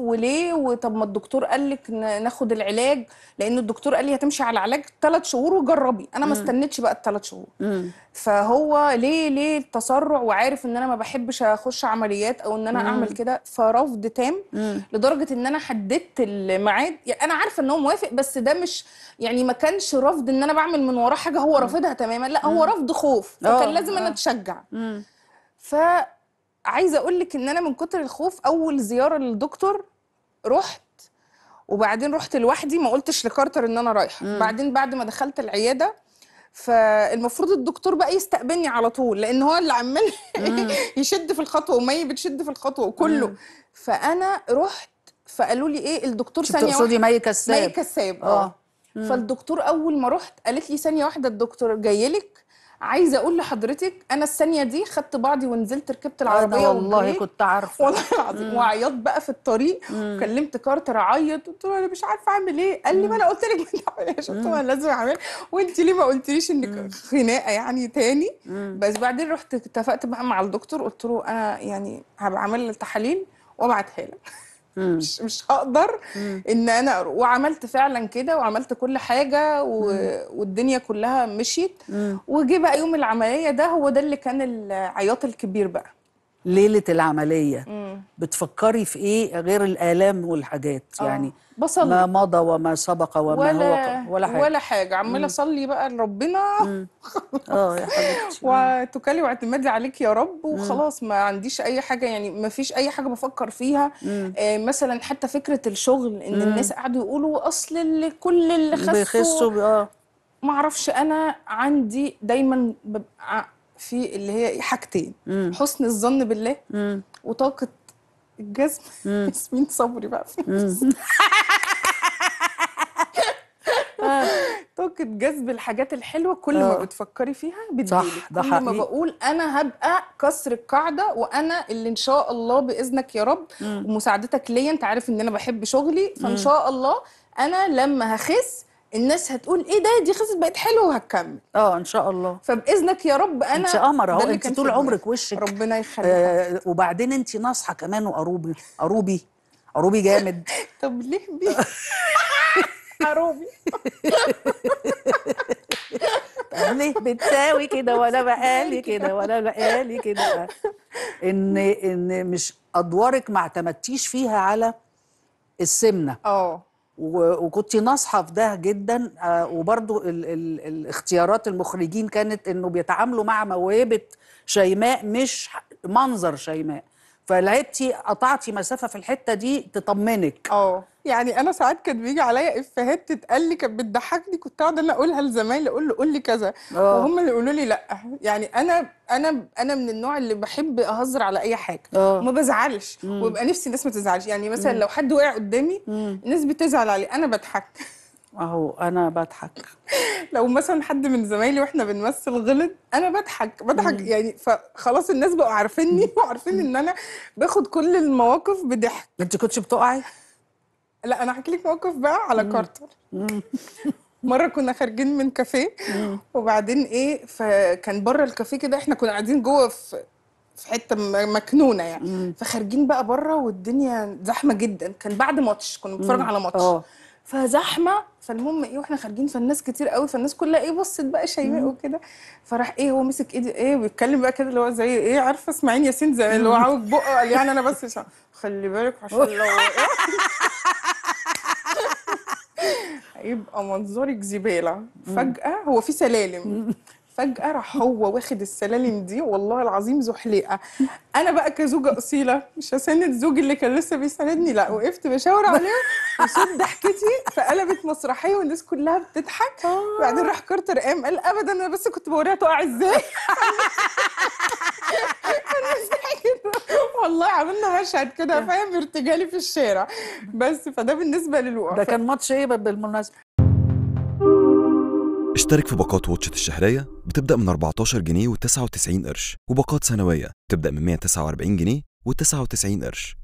وليه وطب ما الدكتور قال لك ناخد العلاج لان الدكتور قال لي هتمشي على العلاج ثلاث شهور وجربي انا ما استنيتش بقى الثلاث شهور مم. فهو ليه ليه التسرع وعارف ان انا ما بحبش اخش عمليات او ان انا مم. اعمل كده فرفض تام مم. لدرجه ان انا حددت الميعاد يعني انا عارفه ان هو موافق بس ده مش يعني ما كانش رفض ان انا بعمل من وراه حاجه هو رافضها تماما لا هو رفض خوف فكان آه. لازم انا اتشجع ف عايزه اقول لك ان انا من كتر الخوف اول زياره للدكتور رحت وبعدين رحت لوحدي ما قلتش لكارتر ان انا رايحه مم. بعدين بعد ما دخلت العياده فالمفروض الدكتور بقى يستقبلني على طول لان هو اللي عمال يشد في الخطوه ومي بتشد في الخطوه وكله مم. فانا رحت فقالوا لي ايه الدكتور ثانيه تقصدي مي كساب مي كساب اه, آه. فالدكتور اول ما رحت قالت لي ثانيه واحده الدكتور جاي لك عايزه اقول لحضرتك انا الثانيه دي خدت بعضي ونزلت ركبت العربيه والله كنت عارفه والله العظيم وعياط بقى في الطريق وكلمت كارتر اعيط قلت له انا مش عارفه اعمل ايه قال لي ما انا قلت لك ما تعمليش قلت له لازم اعمل وانت ليه ما قلتليش انك خناقه يعني تاني بس بعدين رحت اتفقت بقى مع الدكتور قلت له انا يعني هبقى عامل التحاليل وابعتها لك مش مش هقدر ان انا وعملت فعلا كده وعملت كل حاجه و... والدنيا كلها مشيت وجي بقى يوم العمليه ده هو ده اللي كان العياط الكبير بقى ليله العمليه مم. بتفكري في ايه غير الالام والحاجات آه، يعني بصل. ما مضى وما سبق وما ولا هو ولا حاجه ولا حاجه عماله اصلي بقى لربنا اه يا حبيبتي وتوكلي واعتمادي عليك يا رب وخلاص ما عنديش اي حاجه يعني ما فيش اي حاجه بفكر فيها آه مثلا حتى فكره الشغل ان مم. الناس قعدوا يقولوا اصل اللي كل اللي خسوا بيخسوا اه ما اعرفش انا عندي دايما ببقى في اللي هي إيه، حاجتين مم. حسن الظن بالله مم. وطاقه الجزم ياسمين صبري بقى آه. طاقة جذب الحاجات الحلوة كل ما آه. بتفكري فيها بتجيلك صح ده كل ما بقول أنا هبقى كسر القاعدة وأنا اللي إن شاء الله بإذنك يا رب ومساعدتك ليا أنت عارف إن أنا بحب شغلي فإن شاء الله أنا لما هخس الناس هتقول ايه ده دي خلصت بقت حلوه وهتكمل اه ان شاء الله فباذنك يا رب انا انت قمر اهو انت طول عمرك وشك ربنا يخليك آه وبعدين انت ناصحه كمان وقروبي قروبي قروبي جامد طب ليه بيه قروبي ليه بتساوي كده وانا بقالي كده وانا بقالي كده ان ان مش ادوارك ما اعتمدتيش فيها على السمنه اه وكنت ناصحه في ده جدا آه، وبرضو ال ال الاختيارات المخرجين كانت انه بيتعاملوا مع موهبه شيماء مش منظر شيماء فلعبتي قطعتي مسافه في الحته دي تطمنك اه يعني انا ساعات كان بيجي عليا افيهات تتقال لي كانت بتضحكني كنت اقعد انا اقولها لزمايلي اقول له قول لي كذا وهم اه. اللي يقولوا لي لا يعني انا انا انا من النوع اللي بحب اهزر على اي حاجه اه. وما ما بزعلش ويبقى نفسي الناس ما تزعلش يعني مثلا مم. لو حد وقع قدامي مم. الناس بتزعل عليه انا بضحك اهو انا بضحك لو مثلا حد من زمايلي واحنا بنمثل غلط انا بضحك بضحك مم. يعني فخلاص الناس بقوا عارفيني وعارفين ان انا باخد كل المواقف بضحك انت كنتش بتقعي لا انا هحكي لك موقف بقى على مم. كارتر مم. مره كنا خارجين من كافيه وبعدين ايه فكان بره الكافيه كده احنا كنا قاعدين جوه في في حته مكنونه يعني فخارجين بقى بره والدنيا زحمه جدا كان بعد ماتش كنا بنتفرج على ماتش آه. فزحمه فالمهم ايه واحنا خارجين فالناس كتير قوي فالناس كلها ايه بصت بقى شيماء وكده فراح ايه هو مسك ايدي ايه بيتكلم بقى كده اللي هو زي ايه عارفه اسماعيل ياسين زي اللي هو عاوج بقه قال يعني انا بس مش خلي بالك عشان لو هيبقى منظرك زباله فجاه هو في سلالم فجأة راح هو واخد السلالم دي والله العظيم زحليقة أنا بقى كزوجة أصيلة مش هساند زوجي اللي كان لسه بيساندني لا وقفت بشاور عليه وصوت ضحكتي فقلبت مسرحية والناس كلها بتضحك وبعدين آه. راح كارتر قام قال أبدا أنا بس كنت بوريها تقع إزاي والله عملنا مشهد كده فاهم ارتجالي في الشارع بس فده بالنسبه للوقفه ده كان ماتش ايه بالمناسبه اشترك في باقات واتش الشهرية بتبدأ من 14 جنيه و99 قرش وباقات سنوية بتبدأ من 149 جنيه و99 قرش